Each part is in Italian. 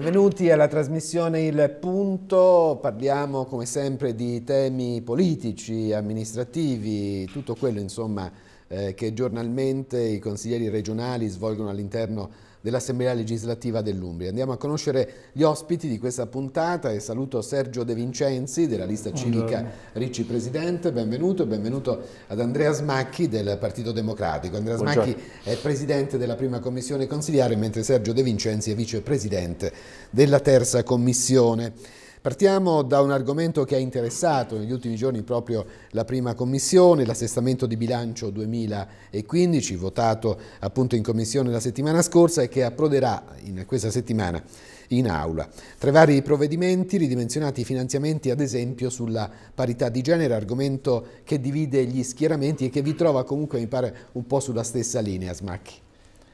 Benvenuti alla trasmissione Il Punto, parliamo come sempre di temi politici, amministrativi, tutto quello insomma eh, che giornalmente i consiglieri regionali svolgono all'interno dell'Assemblea legislativa dell'Umbria. Andiamo a conoscere gli ospiti di questa puntata e saluto Sergio De Vincenzi della lista civica Ricci Presidente, benvenuto e benvenuto ad Andrea Smacchi del Partito Democratico. Andrea Buongiorno. Smacchi è Presidente della prima commissione consiliare mentre Sergio De Vincenzi è Vicepresidente della terza commissione. Partiamo da un argomento che ha interessato negli ultimi giorni proprio la prima commissione, l'assestamento di bilancio 2015, votato appunto in commissione la settimana scorsa e che approderà in questa settimana in aula. Tra i vari provvedimenti, ridimensionati i finanziamenti ad esempio sulla parità di genere, argomento che divide gli schieramenti e che vi trova comunque mi pare un po' sulla stessa linea, Smacchi.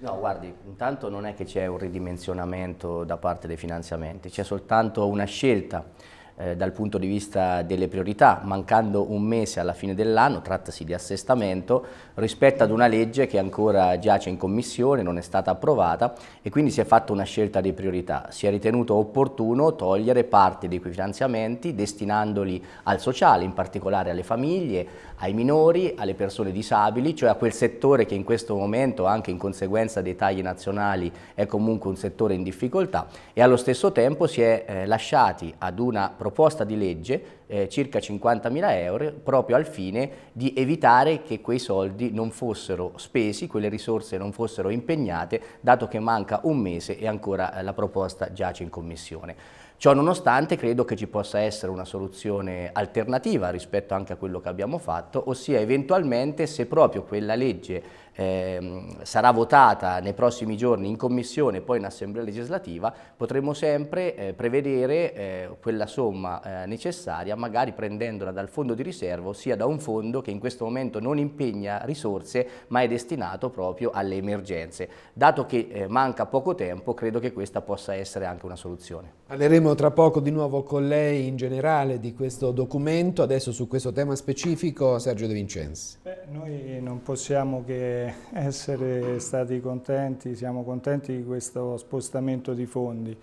No, guardi, intanto non è che c'è un ridimensionamento da parte dei finanziamenti, c'è soltanto una scelta eh, dal punto di vista delle priorità. Mancando un mese alla fine dell'anno, trattasi di assestamento, rispetto ad una legge che ancora giace in commissione, non è stata approvata e quindi si è fatta una scelta di priorità. Si è ritenuto opportuno togliere parte di quei finanziamenti destinandoli al sociale, in particolare alle famiglie, ai minori, alle persone disabili, cioè a quel settore che in questo momento, anche in conseguenza dei tagli nazionali, è comunque un settore in difficoltà e allo stesso tempo si è eh, lasciati ad una proposta di legge eh, circa 50.000 euro proprio al fine di evitare che quei soldi non fossero spesi, quelle risorse non fossero impegnate, dato che manca un mese e ancora eh, la proposta giace in commissione. Ciò nonostante credo che ci possa essere una soluzione alternativa rispetto anche a quello che abbiamo fatto, ossia eventualmente se proprio quella legge ehm, sarà votata nei prossimi giorni in commissione e poi in assemblea legislativa, potremo sempre eh, prevedere eh, quella somma eh, necessaria, magari prendendola dal fondo di riserva, sia da un fondo che in questo momento non impegna risorse ma è destinato proprio alle emergenze. Dato che eh, manca poco tempo, credo che questa possa essere anche una soluzione. Parleremo tra poco di nuovo con lei in generale di questo documento, adesso su questo tema specifico Sergio De Vincenzi. Beh, noi non possiamo che essere, stati contenti, siamo contenti di questo spostamento di fondi.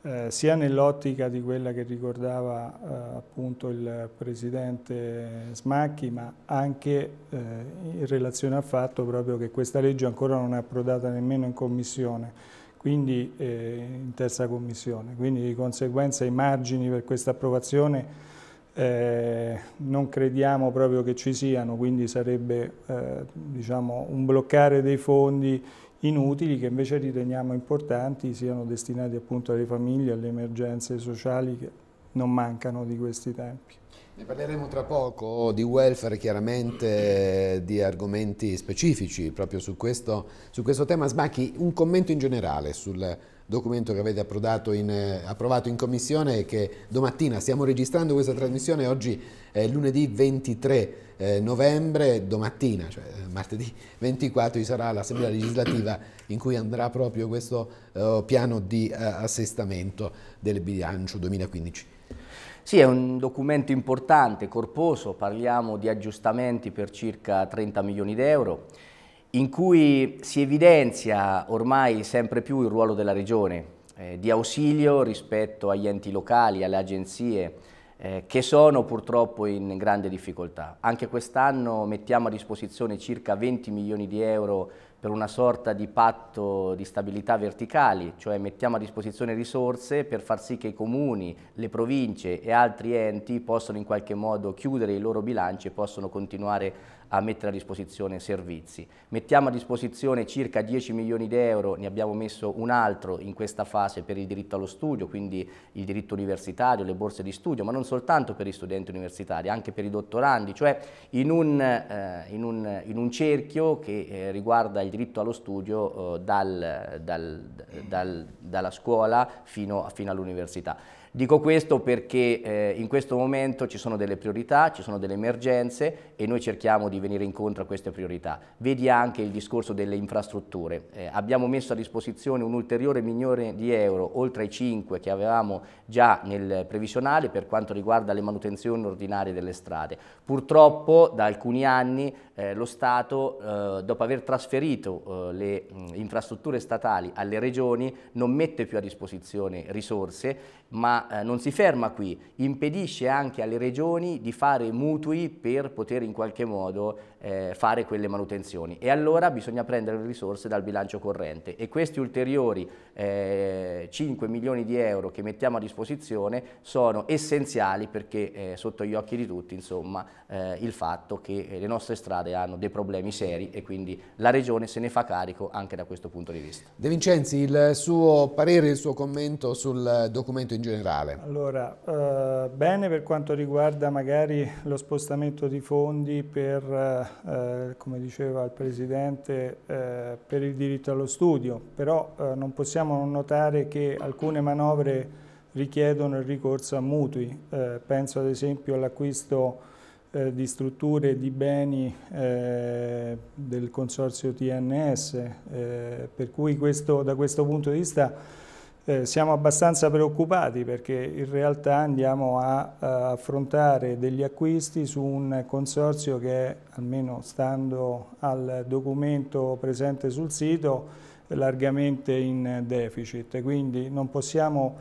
Eh, sia nell'ottica di quella che ricordava eh, appunto il Presidente Smacchi, ma anche eh, in relazione al fatto proprio che questa legge ancora non è approdata nemmeno in Commissione, quindi eh, in terza Commissione, quindi di conseguenza i margini per questa approvazione eh, non crediamo proprio che ci siano, quindi sarebbe eh, diciamo, un bloccare dei fondi inutili che invece riteniamo importanti siano destinati appunto alle famiglie, alle emergenze sociali che non mancano di questi tempi. Ne parleremo tra poco di welfare, chiaramente di argomenti specifici proprio su questo, su questo tema. Sbacchi, un commento in generale sul documento che avete in, eh, approvato in commissione e che domattina stiamo registrando questa trasmissione, oggi è lunedì 23 eh, novembre, domattina, cioè eh, martedì 24, ci sarà l'Assemblea legislativa in cui andrà proprio questo piano di assestamento del bilancio 2015. Sì, è un documento importante, corposo, parliamo di aggiustamenti per circa 30 milioni di euro in cui si evidenzia ormai sempre più il ruolo della Regione eh, di ausilio rispetto agli enti locali, alle agenzie eh, che sono purtroppo in grande difficoltà. Anche quest'anno mettiamo a disposizione circa 20 milioni di euro per una sorta di patto di stabilità verticali, cioè mettiamo a disposizione risorse per far sì che i comuni, le province e altri enti possano in qualche modo chiudere i loro bilanci e possano continuare a mettere a disposizione servizi. Mettiamo a disposizione circa 10 milioni di euro, ne abbiamo messo un altro in questa fase per il diritto allo studio, quindi il diritto universitario, le borse di studio, ma non soltanto per gli studenti universitari, anche per i dottorandi, cioè in un, eh, in un, in un cerchio che eh, riguarda il diritto allo studio eh, dal, dal, dal, dalla scuola fino, fino all'università. Dico questo perché eh, in questo momento ci sono delle priorità, ci sono delle emergenze e noi cerchiamo di venire incontro a queste priorità. Vedi anche il discorso delle infrastrutture. Eh, abbiamo messo a disposizione un ulteriore milione di euro, oltre ai 5 che avevamo già nel previsionale per quanto riguarda le manutenzioni ordinarie delle strade. Purtroppo da alcuni anni eh, lo Stato, eh, dopo aver trasferito eh, le mh, infrastrutture statali alle regioni, non mette più a disposizione risorse, ma eh, non si ferma qui, impedisce anche alle regioni di fare mutui per poter in qualche modo eh, fare quelle manutenzioni e allora bisogna prendere le risorse dal bilancio corrente e questi ulteriori eh, 5 milioni di euro che mettiamo a disposizione sono essenziali perché eh, sotto gli occhi di tutti insomma eh, il fatto che eh, le nostre strade hanno dei problemi seri e quindi la regione se ne fa carico anche da questo punto di vista. De Vincenzi, il suo parere, il suo commento sul documento in generale? Allora, eh, bene per quanto riguarda magari lo spostamento di fondi per eh, come diceva il Presidente, eh, per il diritto allo studio, però eh, non possiamo non notare che alcune manovre richiedono il ricorso a mutui, eh, penso ad esempio all'acquisto eh, di strutture e di beni eh, del consorzio TNS, per cui questo, da questo punto di vista eh, siamo abbastanza preoccupati perché in realtà andiamo a, a, eh, affrontare degli acquisti su un consorzio che, almeno stando al documento presente sul sito, è largamente in deficit. Quindi non possiamo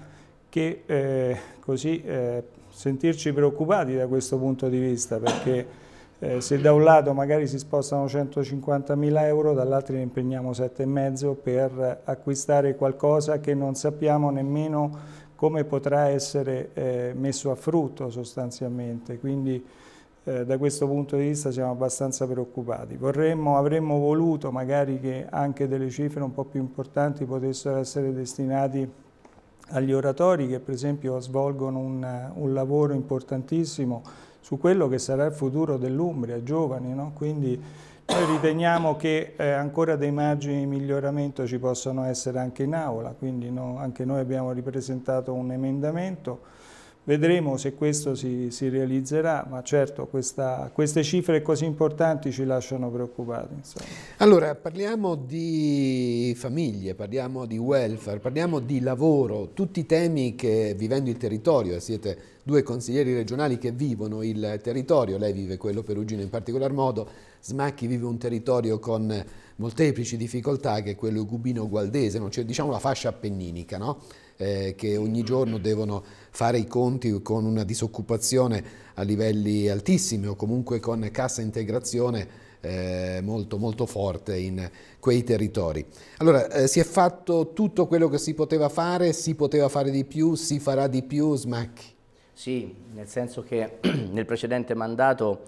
che eh, così eh, sentirci preoccupati da questo punto di vista perché eh, se da un lato magari si spostano 150.000 euro, dall'altro ne impegniamo 7,5 per acquistare qualcosa che non sappiamo nemmeno come potrà essere eh, messo a frutto sostanzialmente. Quindi eh, da questo punto di vista siamo abbastanza preoccupati. Vorremmo, avremmo voluto magari che anche delle cifre un po' più importanti potessero essere destinate agli oratori che per esempio svolgono un, un lavoro importantissimo su quello che sarà il futuro dell'Umbria, giovani, no? quindi noi riteniamo che eh, ancora dei margini di miglioramento ci possano essere anche in aula, quindi no, anche noi abbiamo ripresentato un emendamento Vedremo se questo si, si realizzerà, ma certo questa, queste cifre così importanti ci lasciano preoccupati. Insomma. Allora, parliamo di famiglie, parliamo di welfare, parliamo di lavoro, tutti i temi che vivendo il territorio, siete due consiglieri regionali che vivono il territorio, lei vive quello perugino in particolar modo, Smacchi vive un territorio con molteplici difficoltà che è quello gubino gualdese cioè, diciamo la fascia appenninica, no? eh, che ogni giorno devono fare i conti con una disoccupazione a livelli altissimi o comunque con cassa integrazione eh, molto, molto forte in quei territori. Allora, eh, si è fatto tutto quello che si poteva fare, si poteva fare di più, si farà di più, Smacchi? Sì, nel senso che nel precedente mandato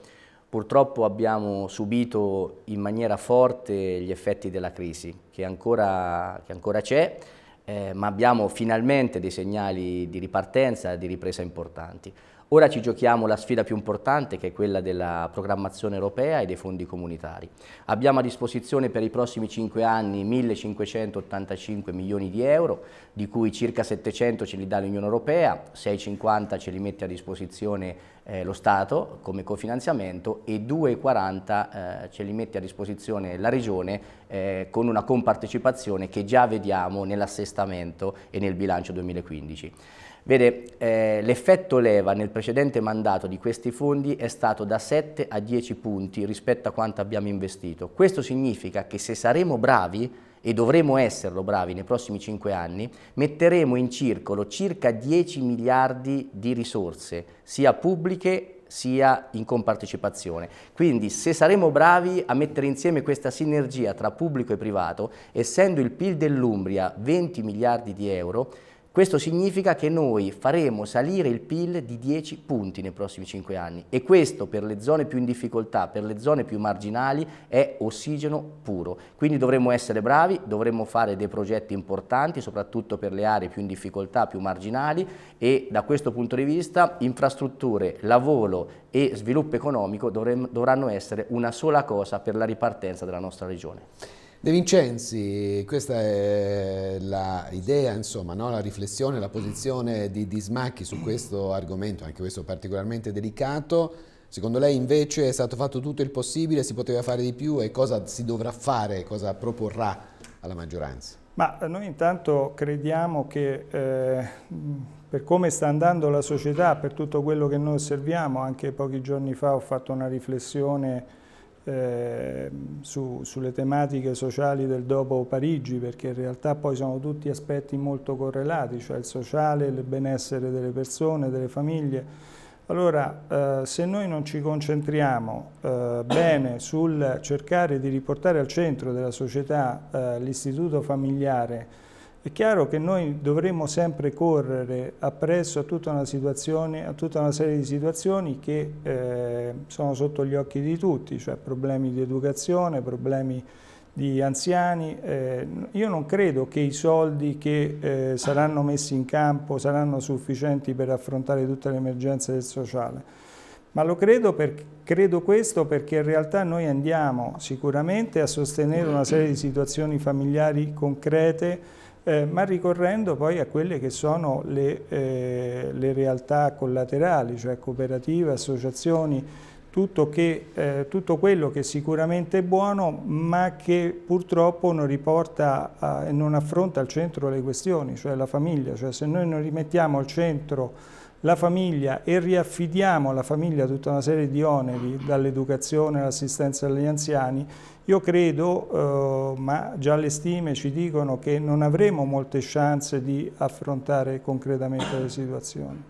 purtroppo abbiamo subito in maniera forte gli effetti della crisi che ancora c'è eh, ma abbiamo finalmente dei segnali di ripartenza, di ripresa importanti. Ora ci giochiamo la sfida più importante che è quella della programmazione europea e dei fondi comunitari. Abbiamo a disposizione per i prossimi 5 anni 1.585 milioni di euro, di cui circa 700 ce li dà l'Unione Europea, 650 ce li mette a disposizione eh, lo Stato come cofinanziamento e 2,40 eh, ce li mette a disposizione la Regione eh, con una compartecipazione che già vediamo nell'assestamento e nel bilancio 2015. Vede, eh, l'effetto leva nel precedente mandato di questi fondi è stato da 7 a 10 punti rispetto a quanto abbiamo investito. Questo significa che se saremo bravi e dovremo esserlo bravi nei prossimi 5 anni, metteremo in circolo circa 10 miliardi di risorse, sia pubbliche sia in compartecipazione. Quindi se saremo bravi a mettere insieme questa sinergia tra pubblico e privato, essendo il PIL dell'Umbria 20 miliardi di euro, questo significa che noi faremo salire il PIL di 10 punti nei prossimi 5 anni e questo per le zone più in difficoltà, per le zone più marginali è ossigeno puro. Quindi dovremo essere bravi, dovremo fare dei progetti importanti soprattutto per le aree più in difficoltà, più marginali e da questo punto di vista infrastrutture, lavoro e sviluppo economico dovranno essere una sola cosa per la ripartenza della nostra regione. De Vincenzi, questa è l'idea, insomma, no? la riflessione, la posizione di, di Smacchi su questo argomento, anche questo particolarmente delicato. Secondo lei invece è stato fatto tutto il possibile, si poteva fare di più e cosa si dovrà fare, cosa proporrà alla maggioranza? Ma noi intanto crediamo che eh, per come sta andando la società, per tutto quello che noi osserviamo, anche pochi giorni fa ho fatto una riflessione eh, su, sulle tematiche sociali del dopo Parigi, perché in realtà poi sono tutti aspetti molto correlati, cioè il sociale, il benessere delle persone, delle famiglie. Allora, eh, se noi non ci concentriamo eh, bene sul cercare di riportare al centro della società eh, l'istituto familiare, è chiaro che noi dovremmo sempre correre appresso a tutta una, a tutta una serie di situazioni che eh, sono sotto gli occhi di tutti, cioè problemi di educazione, problemi di anziani. Eh, io non credo che i soldi che eh, saranno messi in campo saranno sufficienti per affrontare tutte le emergenze del sociale. Ma lo credo, per, credo questo perché in realtà noi andiamo sicuramente a sostenere una serie di situazioni familiari concrete eh, ma ricorrendo poi a quelle che sono le, eh, le realtà collaterali, cioè cooperative, associazioni, tutto, che, eh, tutto, quello che sicuramente è buono ma che purtroppo non riporta e non affronta al centro le questioni, cioè la famiglia, cioè se noi non rimettiamo al centro la famiglia e riaffidiamo alla famiglia tutta una serie di oneri, dall'educazione all'assistenza agli anziani, io credo, eh, ma già le stime ci dicono che non avremo molte chance di affrontare concretamente le situazioni.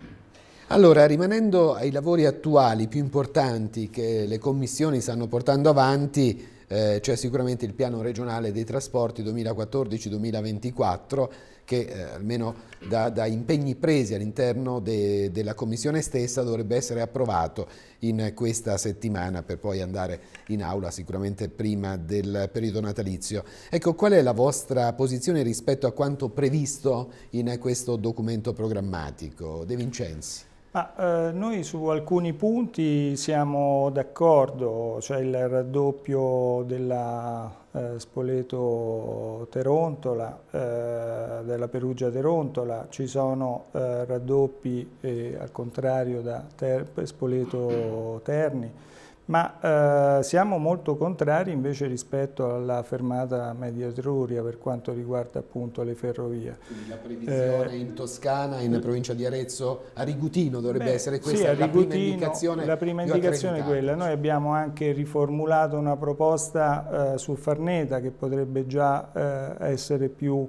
Allora, rimanendo ai lavori attuali più importanti che le commissioni stanno portando avanti, eh, c'è sicuramente il piano regionale dei trasporti 2014-2024 che eh, almeno da, da, impegni presi all'interno de, della Commissione stessa dovrebbe essere approvato in questa settimana per poi andare in aula sicuramente prima del periodo natalizio. Ecco, qual è la vostra posizione rispetto a quanto previsto in questo documento programmatico? De Vincenzi. Ma, eh, noi su alcuni punti siamo d'accordo, cioè il raddoppio della eh, Spoleto-Terontola, eh, della Perugia-Terontola, ci sono eh, raddoppi eh, al contrario da Ter Spoleto-Terni, ma eh, siamo molto contrari invece rispetto alla fermata media Etruria per quanto riguarda appunto le ferrovie. Quindi la previsione eh, in Toscana, in provincia di Arezzo, a Rigutino dovrebbe beh, essere questa sì, la prima indicazione. La prima indicazione è quella. Noi abbiamo anche riformulato una proposta eh, su Farneta che potrebbe già eh, essere più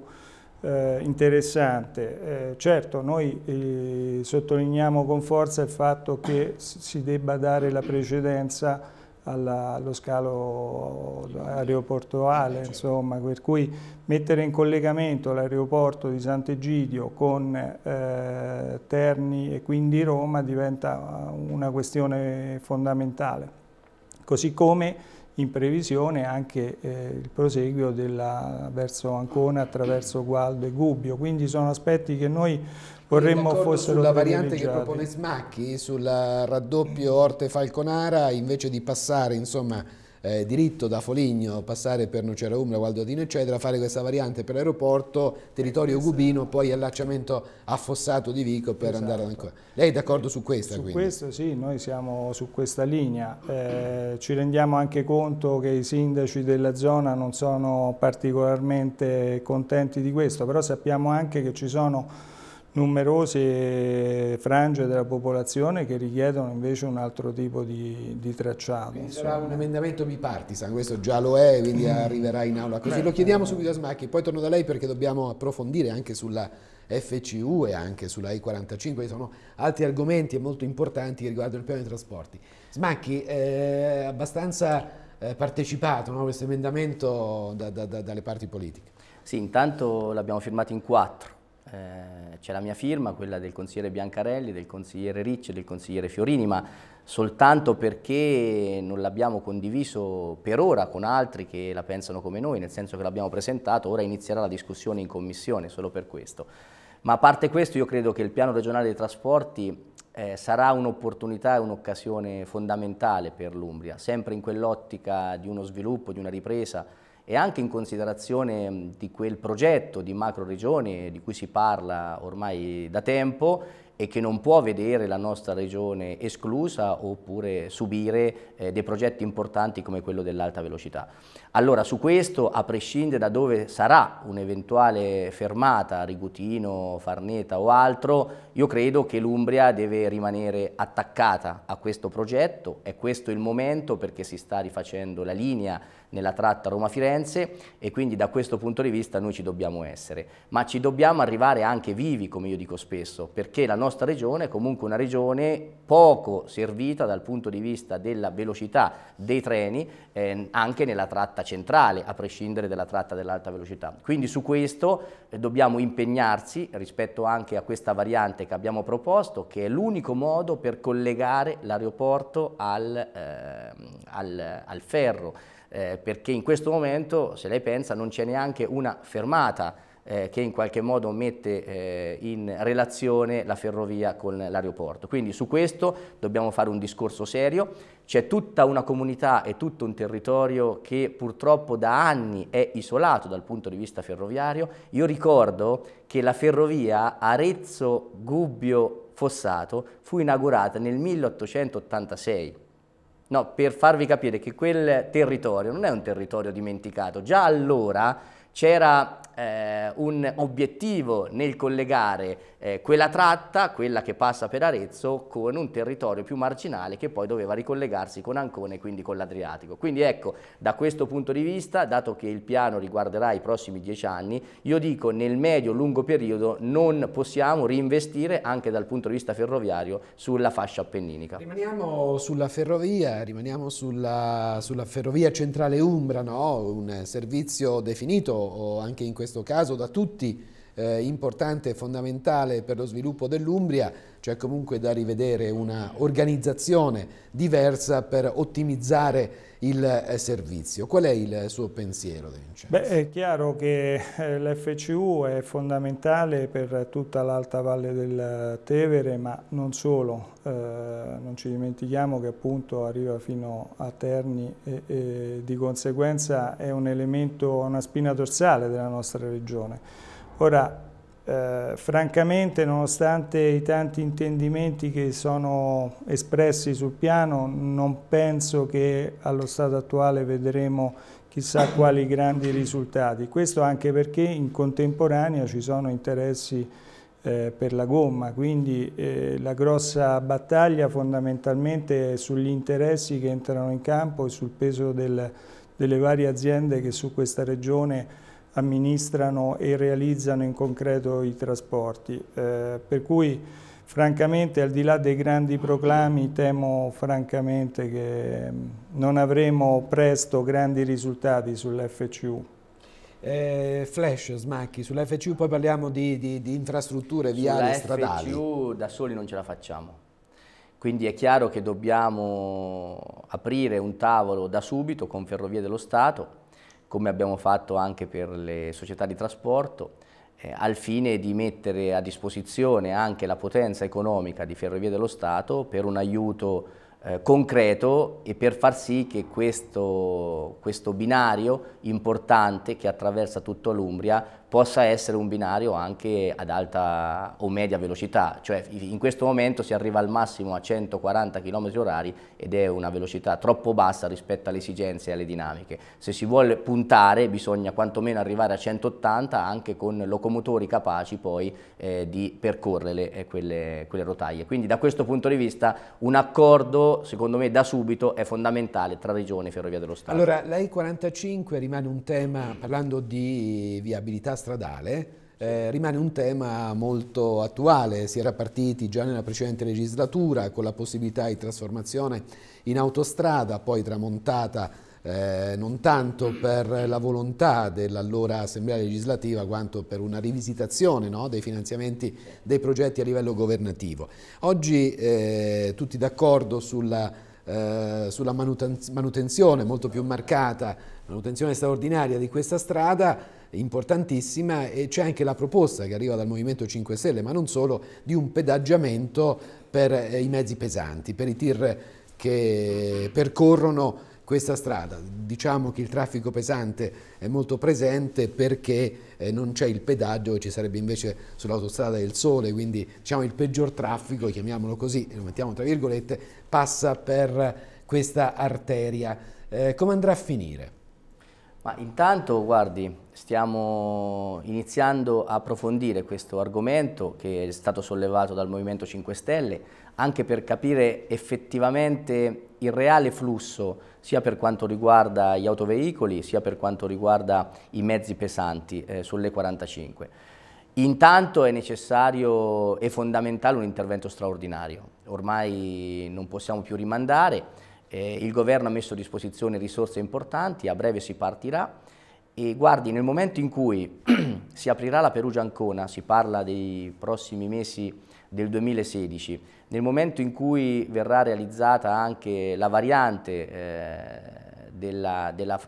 eh, interessante. Eh, certo, noi eh, sottolineiamo con forza il fatto che si debba dare la precedenza alla, allo scalo aeroportuale, insomma, per cui mettere in collegamento l'aeroporto di Sant'Egidio con eh, Terni e quindi Roma diventa una questione fondamentale. Così come in previsione anche eh, il proseguio della, verso Ancona attraverso Gualdo e Gubbio, quindi sono aspetti che noi vorremmo fossero sulla variante che propone Smacchi, sul raddoppio Orte-Falconara, invece di passare insomma, eh, diritto da Foligno, passare per Nocera Umbra, Valdodino eccetera, fare questa variante per l'aeroporto, territorio Gubino, esatto. poi allacciamento affossato di Vico per esatto. andare ancora. Lei è d'accordo su questa? Su quindi? questo sì, noi siamo su questa linea, eh, ci rendiamo anche conto che i sindaci della zona non sono particolarmente contenti di questo, però sappiamo anche che ci sono numerose frange della popolazione che richiedono invece un altro tipo di, di tracciato. Quindi sarà un emendamento bipartisan, questo già lo è, quindi mm. arriverà in aula. Così Beh, lo chiediamo eh. subito a Smacchi, poi torno da lei perché dobbiamo approfondire anche sulla FCU e anche sulla I-45, sono altri argomenti molto importanti che riguardano il piano dei trasporti. Smacchi, eh, abbastanza eh, partecipato no, questo emendamento da, da, da, dalle parti politiche. Sì, intanto l'abbiamo firmato in quattro, eh, c'è la mia firma, quella del consigliere Biancarelli, del consigliere Ricci, e del consigliere Fiorini, ma soltanto perché non l'abbiamo condiviso per ora con altri che la pensano come noi, nel senso che l'abbiamo presentato, ora inizierà la discussione in commissione, solo per questo. Ma a parte questo io credo che il piano regionale dei trasporti eh, sarà un'opportunità e un'occasione fondamentale per l'Umbria, sempre in quell'ottica di uno sviluppo, di una ripresa, e anche in considerazione di quel progetto di macro regione di cui si parla ormai da tempo e che non può vedere la nostra regione esclusa oppure subire eh, dei progetti importanti come quello dell'alta velocità. Allora su questo, a prescindere da dove sarà un'eventuale fermata, Rigutino, Farneta o altro, io credo che l'Umbria deve rimanere attaccata a questo progetto, è questo il momento perché si sta rifacendo la linea nella tratta Roma-Firenze e quindi da questo punto di vista noi ci dobbiamo essere, ma ci dobbiamo arrivare anche vivi, come io dico spesso, perché la nostra regione è comunque una regione poco servita dal punto di vista della velocità dei treni eh, anche nella tratta centrale, a prescindere dalla tratta dell'alta velocità. Quindi su questo eh, dobbiamo impegnarci rispetto anche a questa variante che abbiamo proposto, che è l'unico modo per collegare l'aeroporto al, eh, al, al, ferro, eh, perché in questo momento, se lei pensa, non c'è neanche una fermata eh, che in qualche modo mette eh, in relazione la ferrovia con l'aeroporto. Quindi su questo dobbiamo fare un discorso serio, c'è tutta una comunità e tutto un territorio che purtroppo da anni è isolato dal punto di vista ferroviario. Io ricordo che la ferrovia Arezzo-Gubbio Fossato fu inaugurata nel 1886. No, per farvi capire che quel territorio non è un territorio dimenticato, già allora c'era eh, un obiettivo nel collegare eh, quella tratta, quella che passa per Arezzo, con un territorio più marginale che poi doveva ricollegarsi con Ancona e quindi con l'Adriatico. Quindi ecco, da questo punto di vista, dato che il piano riguarderà i prossimi dieci anni, io dico nel medio-lungo periodo non possiamo reinvestire anche dal punto di vista ferroviario sulla fascia appenninica. Rimaniamo sulla ferrovia, rimaniamo sulla, sulla ferrovia centrale Umbra, no? un servizio definito anche in questo questo caso da tutti eh, importante e fondamentale per lo sviluppo dell'Umbria, cioè comunque da rivedere una organizzazione diversa per ottimizzare il eh, servizio. Qual è il suo pensiero De Vincenzo? Beh, è chiaro che eh, l'FCU è fondamentale per tutta l'alta valle del Tevere, ma non solo, eh, non ci dimentichiamo che appunto arriva fino a Terni e, e di conseguenza è un elemento, una spina dorsale della nostra regione. Ora, eh, francamente, nonostante i tanti intendimenti che sono espressi sul piano, non penso che allo stato attuale vedremo chissà quali grandi risultati. Questo anche perché in contemporanea ci sono interessi eh, per la gomma, quindi eh, la grossa battaglia fondamentalmente è sugli interessi che entrano in campo e sul peso del, delle varie aziende che su questa regione amministrano e realizzano in concreto i trasporti. Eh, per cui francamente al di là dei grandi proclami temo francamente che mm, non avremo presto grandi risultati sull'FCU. Eh, flash, smacchi, sull'FCU poi parliamo di, di, di infrastrutture viali stradali. Sull'FCU da soli non ce la facciamo. Quindi è chiaro che dobbiamo aprire un tavolo da subito con Ferrovie dello Stato, come abbiamo fatto anche per le società di trasporto, eh, al fine di mettere a disposizione anche la potenza economica di Ferrovie dello Stato per un aiuto eh, concreto e per far sì che questo, questo binario importante che attraversa tutta l'Umbria possa essere un binario anche ad alta o media velocità, cioè in questo momento si arriva al massimo a 140 km orari ed è una velocità troppo bassa rispetto alle esigenze e alle dinamiche. Se si vuole puntare bisogna quantomeno arrivare a 180 anche con locomotori capaci poi eh, di percorrere eh, quelle, quelle rotaie. Quindi da questo punto di vista un accordo secondo me da subito è fondamentale tra Regione e Ferrovia dello Stato. Allora la 45 rimane un tema, parlando di viabilità stradale eh, rimane un tema molto attuale, si era partiti già nella precedente legislatura con la possibilità di trasformazione in autostrada, poi tramontata eh, non tanto per la volontà dell'allora Assemblea legislativa quanto per una rivisitazione no, dei finanziamenti dei progetti a livello governativo. Oggi eh, tutti d'accordo sulla, eh, sulla manutenzione molto più marcata, manutenzione straordinaria di questa strada, importantissima e c'è anche la proposta che arriva dal Movimento 5 Stelle, ma non solo, di un pedaggiamento per eh, i mezzi pesanti, per i tir che percorrono questa strada. Diciamo che il traffico pesante è molto presente perché eh, non c'è il pedaggio, ci sarebbe invece sull'autostrada del sole, quindi diciamo il peggior traffico, chiamiamolo così, lo mettiamo tra virgolette, passa per questa arteria. Eh, come andrà a finire? Ma intanto, guardi, stiamo iniziando a approfondire questo argomento che è stato sollevato dal Movimento 5 Stelle, anche per capire effettivamente il reale flusso sia per quanto riguarda gli autoveicoli, sia per quanto riguarda i mezzi pesanti eh, sulle 45. Intanto è necessario e fondamentale un intervento straordinario. Ormai non possiamo più rimandare, eh, il governo ha messo a disposizione risorse importanti, a breve si partirà e guardi, nel momento in cui si aprirà la Perugia-Ancona, si parla dei prossimi mesi del 2016, nel momento in cui verrà realizzata anche la variante eh, della, della,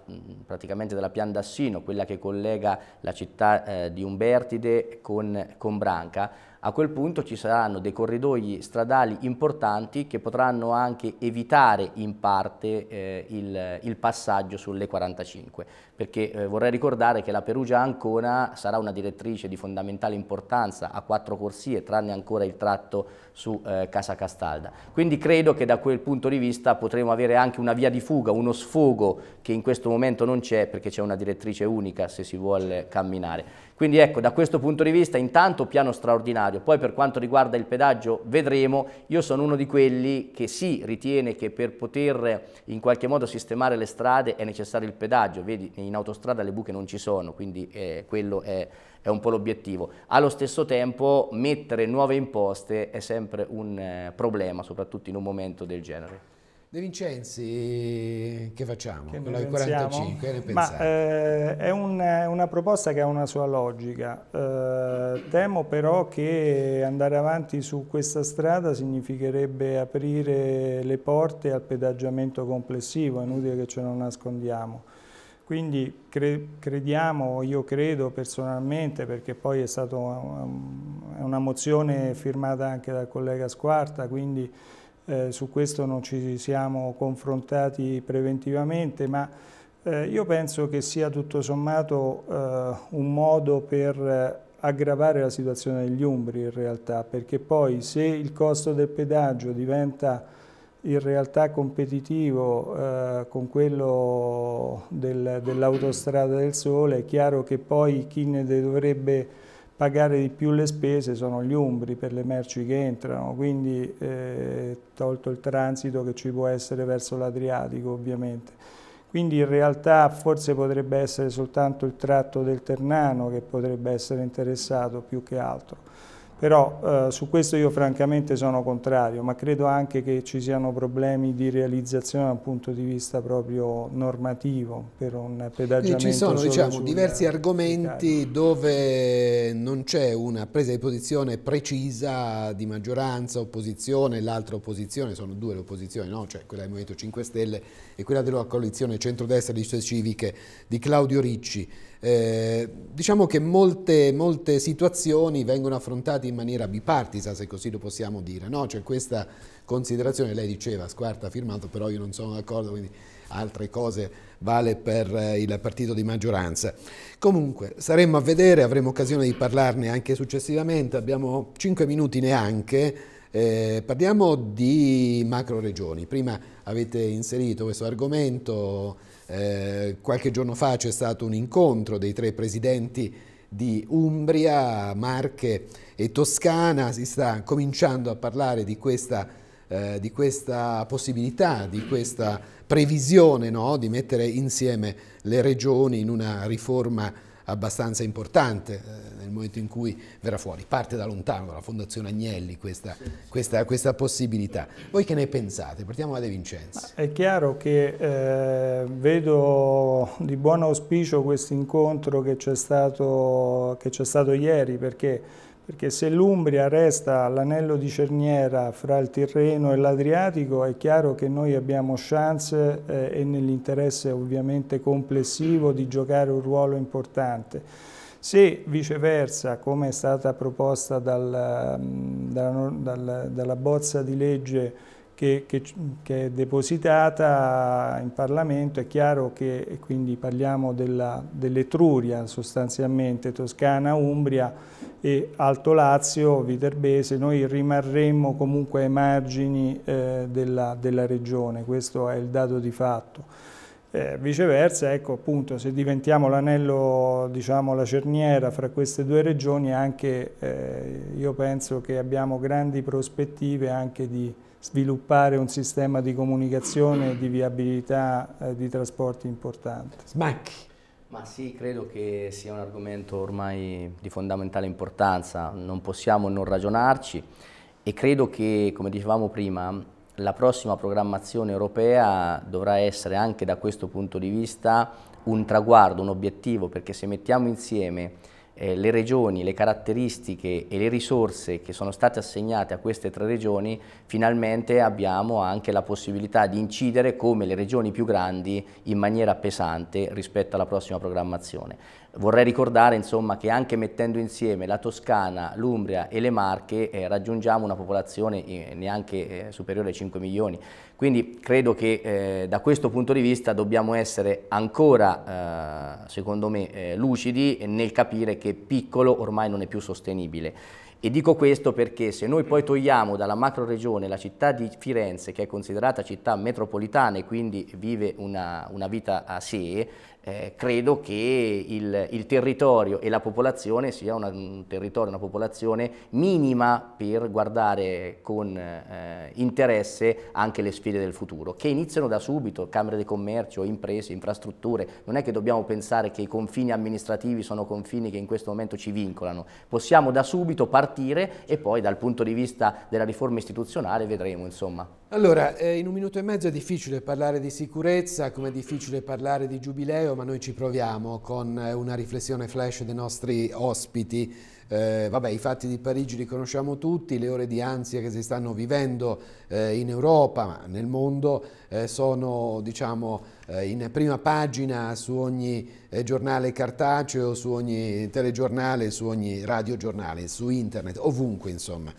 praticamente della Pian d'Assino, quella che collega la città eh, di Umbertide con, con Branca, a quel punto ci saranno dei corridoi stradali importanti che potranno anche evitare in parte eh, il, il passaggio sulle 45 perché eh, vorrei ricordare che la Perugia-Ancona sarà una direttrice di fondamentale importanza a quattro corsie, tranne ancora il tratto su eh, Casa Castalda. Quindi credo che da quel punto di vista potremo avere anche una via di fuga, uno sfogo che in questo momento non c'è perché c'è una direttrice unica se si vuole camminare. Quindi ecco, da questo punto di vista intanto piano straordinario, poi per quanto riguarda il pedaggio vedremo, io sono uno di quelli che si sì, ritiene che per poter in qualche modo sistemare le strade è necessario il pedaggio, vedi, in autostrada le buche non ci sono, quindi eh, quello è, è, un po' l'obiettivo. Allo stesso tempo mettere nuove imposte è sempre un eh, problema, soprattutto in un momento del genere. De Vincenzi, che facciamo? Che Quello 45, ne Ma, eh, è un, una proposta che ha una sua logica. Eh, temo però che andare avanti su questa strada significherebbe aprire le porte al pedaggiamento complessivo, è inutile che ce lo nascondiamo. Quindi cre crediamo, io credo personalmente, perché poi è stata una mozione firmata anche dal collega Squarta, quindi eh, su questo non ci siamo confrontati preventivamente, ma eh, io penso che sia tutto sommato eh, un modo per aggravare la situazione degli umbri in realtà, perché poi se il costo del pedaggio diventa in realtà competitivo eh, con quello del, dell'autostrada del sole, è chiaro che poi chi ne dovrebbe pagare di più le spese sono gli umbri per le merci che entrano, quindi eh, tolto il transito che ci può essere verso l'Adriatico ovviamente. Quindi in realtà forse potrebbe essere soltanto il tratto del Ternano che potrebbe essere interessato più che altro. Però eh, su questo io francamente sono contrario, ma credo anche che ci siano problemi di realizzazione dal punto di vista proprio normativo per un eh, pedaggiamento. E ci sono diciamo, diversi argomenti dove non c'è una presa di posizione precisa di maggioranza, opposizione, l'altra opposizione, sono due le opposizioni, no? cioè quella del Movimento 5 Stelle e quella della coalizione centrodestra di Civiche di Claudio Ricci. Eh, diciamo che molte, molte, situazioni vengono affrontate in maniera bipartisa, se così lo possiamo dire, no? C'è cioè, questa considerazione, lei diceva, Squarta ha firmato, però io non sono d'accordo, quindi altre cose vale per eh, il partito di maggioranza. Comunque, saremmo a vedere, avremo occasione di parlarne anche successivamente, abbiamo 5 minuti neanche, eh, parliamo di macro regioni. Prima avete inserito questo argomento, eh, qualche giorno fa c'è stato un incontro dei tre presidenti di Umbria, Marche e Toscana, si sta cominciando a parlare di questa, eh, di questa possibilità, di questa previsione no? di mettere insieme le regioni in una riforma abbastanza importante eh, nel momento in cui verrà fuori. Parte da lontano, dalla Fondazione Agnelli, questa, questa, questa possibilità. Voi che ne pensate? Partiamo da De Vincenzi. È chiaro che eh, vedo di buon auspicio questo incontro che c'è stato, stato ieri perché perché se l'Umbria resta l'anello di cerniera fra il Tirreno e l'Adriatico è chiaro che noi abbiamo chance eh, e nell'interesse ovviamente complessivo di giocare un ruolo importante. Se viceversa, come è stata proposta dal, mm, dal, dal, dalla bozza di legge che, che, che, è depositata in Parlamento, è chiaro che, e quindi parliamo dell'Etruria dell sostanzialmente, Toscana, Umbria e Alto Lazio, Viterbese, noi rimarremmo comunque ai margini eh, della, della, regione, questo è il dato di fatto. Eh, viceversa, ecco appunto, se diventiamo l'anello, diciamo la cerniera fra queste due regioni, anche eh, io penso che abbiamo grandi prospettive anche di sviluppare un sistema di comunicazione e di viabilità eh, di trasporti importante. Smacchi. Ma sì, credo che sia un argomento ormai di fondamentale importanza, non possiamo non ragionarci e credo che, come dicevamo prima, la prossima programmazione europea dovrà essere anche da questo punto di vista un traguardo, un obiettivo, perché se mettiamo insieme eh, le regioni, le caratteristiche e le risorse che sono state assegnate a queste tre regioni, finalmente abbiamo anche la possibilità di incidere come le regioni più grandi in maniera pesante rispetto alla prossima programmazione. Vorrei ricordare insomma, che anche mettendo insieme la Toscana, l'Umbria e le Marche eh, raggiungiamo una popolazione eh, neanche eh, superiore ai 5 milioni. Quindi credo che eh, da questo punto di vista dobbiamo essere ancora, eh, secondo me, lucidi nel capire che piccolo ormai non è più sostenibile. E dico questo perché se noi poi togliamo dalla macro regione la città di Firenze, che è considerata città metropolitana e quindi vive una, una vita a sé, eh, credo che il, il, territorio e la popolazione sia una, un territorio, una popolazione minima per guardare con eh, interesse anche le sfide del futuro, che iniziano da subito, Camere di Commercio, imprese, infrastrutture, non è che dobbiamo pensare che i confini amministrativi sono confini che in questo momento ci vincolano, possiamo da subito partire e poi dal punto di vista della riforma istituzionale vedremo insomma. Allora, eh, in un minuto e mezzo è difficile parlare di sicurezza, come è difficile parlare di giubileo, ma noi ci proviamo con eh, una riflessione flash dei nostri ospiti. Eh, vabbè, i fatti di Parigi li conosciamo tutti, le ore di ansia che si stanno vivendo eh, in Europa, ma nel mondo, eh, sono diciamo, eh, in prima pagina su ogni eh, giornale cartaceo, su ogni telegiornale, su ogni radiogiornale, su internet, ovunque insomma.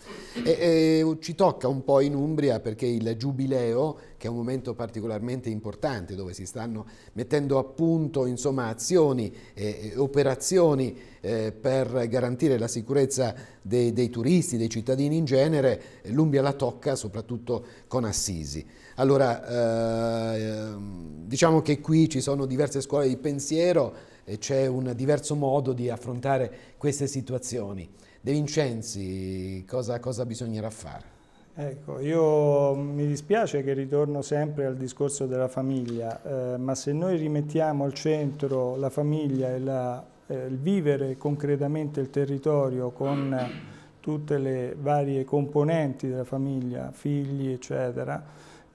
E, e, ci tocca un po' in Umbria perché il Giubileo, che è un momento particolarmente importante dove si stanno mettendo a punto insomma, azioni e, e operazioni eh, per garantire la la sicurezza dei, dei turisti, dei cittadini in genere, l'Umbria la tocca soprattutto con Assisi. Allora, eh, ehm, diciamo che qui ci sono diverse scuole di pensiero e c'è un diverso modo di affrontare queste situazioni. De Vincenzi, cosa, cosa bisognerà fare? Ecco, io mm, mi dispiace che ritorno sempre al discorso della famiglia, eh, ma se noi rimettiamo al centro la famiglia e la eh, vivere concretamente il territorio con tutte le varie componenti della famiglia, figli eccetera,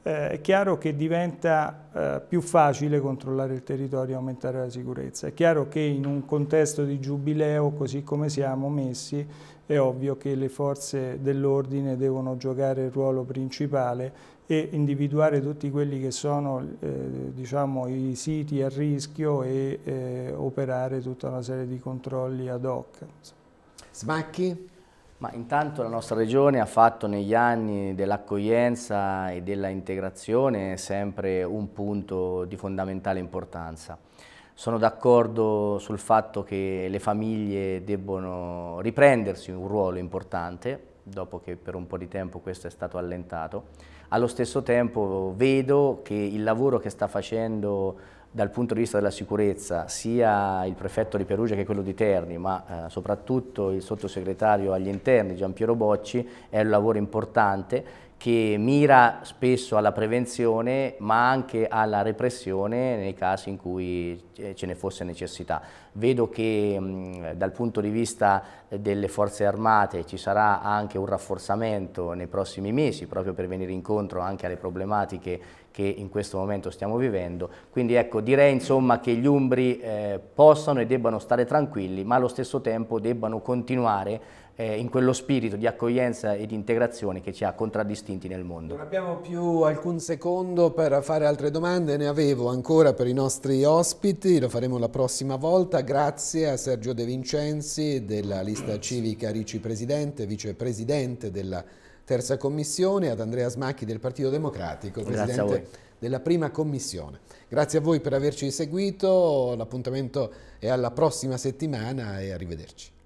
eh, è chiaro che diventa eh, più facile controllare il territorio e aumentare la sicurezza. È chiaro che in un contesto di giubileo, così come siamo messi, è ovvio che le forze dell'ordine devono giocare il ruolo principale e individuare tutti quelli che sono eh, diciamo, i siti a rischio e eh, operare tutta una serie di controlli ad hoc. Smacchi? Ma intanto la nostra regione ha fatto negli anni dell'accoglienza e della integrazione sempre un punto di fondamentale importanza. Sono d'accordo sul fatto che le famiglie debbono riprendersi un ruolo importante, dopo che per un po' di tempo questo è stato allentato allo stesso tempo vedo che il lavoro che sta facendo dal punto di vista della sicurezza sia il prefetto di Perugia che quello di Terni, ma eh, soprattutto il sottosegretario agli interni Gian Piero Bocci, è un lavoro importante che mira spesso alla prevenzione ma anche alla repressione nei casi in cui eh, ce ne fosse necessità. Vedo che mm, dal punto di vista delle forze armate ci sarà anche un rafforzamento nei prossimi mesi proprio per venire incontro anche alle problematiche che in questo momento stiamo vivendo. Quindi ecco, direi insomma che gli umbri eh, possano e debbano stare tranquilli ma allo stesso tempo debbano continuare eh, in quello spirito di accoglienza e di integrazione che ci ha contraddistinti nel mondo. Non abbiamo più alcun secondo per fare altre domande, ne avevo ancora per i nostri ospiti, lo faremo la prossima volta. Grazie a Sergio De Vincenzi della lista civica Ricci Presidente, vicepresidente della terza commissione, ad Andrea Smacchi del Partito Democratico, presidente della prima commissione. Grazie a voi per averci seguito, l'appuntamento è alla prossima settimana e arrivederci.